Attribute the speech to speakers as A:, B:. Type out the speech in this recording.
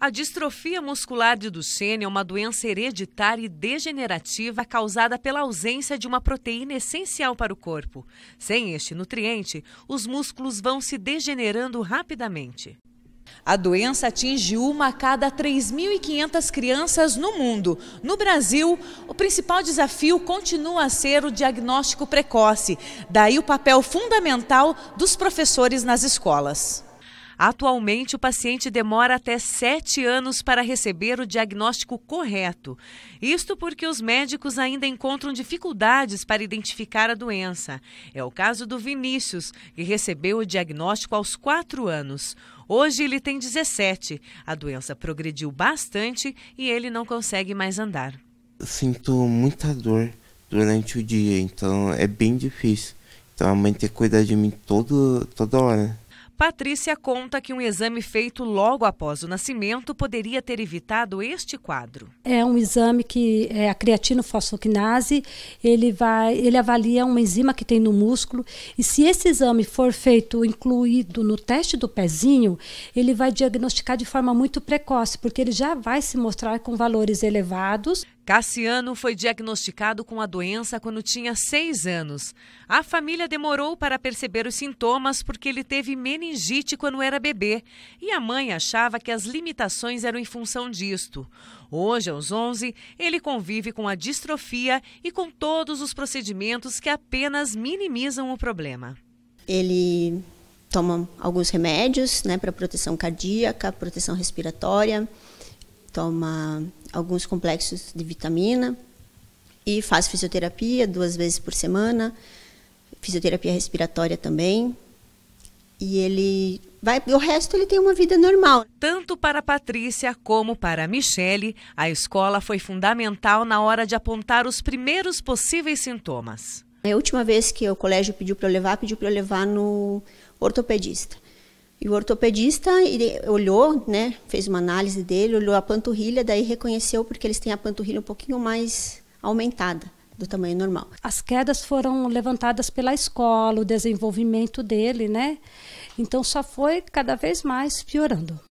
A: A distrofia muscular de Duchenne é uma doença hereditária e degenerativa causada pela ausência de uma proteína essencial para o corpo. Sem este nutriente, os músculos vão se degenerando rapidamente. A doença atinge uma a cada 3.500 crianças no mundo. No Brasil, o principal desafio continua a ser o diagnóstico precoce, daí o papel fundamental dos professores nas escolas. Atualmente, o paciente demora até sete anos para receber o diagnóstico correto. Isto porque os médicos ainda encontram dificuldades para identificar a doença. É o caso do Vinícius, que recebeu o diagnóstico aos quatro anos. Hoje ele tem 17. A doença progrediu bastante e ele não consegue mais andar.
B: Sinto muita dor durante o dia, então é bem difícil. Então a mãe tem que cuidar de mim todo, toda hora. Patrícia conta que um exame feito
A: logo após o nascimento poderia ter evitado este quadro.
B: É um exame que é a creatinofosfoquinase, ele vai, ele avalia uma enzima que tem no músculo e se esse exame for feito incluído no teste do pezinho, ele vai diagnosticar de forma muito precoce, porque ele já vai se mostrar com valores elevados.
A: Cassiano foi diagnosticado com a doença quando tinha seis anos. A família demorou para perceber os sintomas porque ele teve meningite quando era bebê e a mãe achava que as limitações eram em função disto. Hoje, aos 11, ele convive com a distrofia e com todos os procedimentos que apenas minimizam o problema.
C: Ele toma alguns remédios né, para proteção cardíaca, proteção respiratória toma alguns complexos de vitamina e faz fisioterapia duas vezes por semana, fisioterapia respiratória também. E ele vai, o resto ele tem uma vida normal. Tanto
A: para Patrícia como para a Michele, a escola foi fundamental na hora de apontar os primeiros possíveis sintomas.
C: É a última vez que o colégio pediu para eu levar, pediu para eu levar no ortopedista. E o ortopedista olhou, né, fez uma análise dele, olhou a panturrilha, daí reconheceu porque eles têm a panturrilha um pouquinho mais aumentada do tamanho normal. As quedas foram levantadas pela escola, o desenvolvimento
B: dele, né? Então só foi cada vez mais piorando.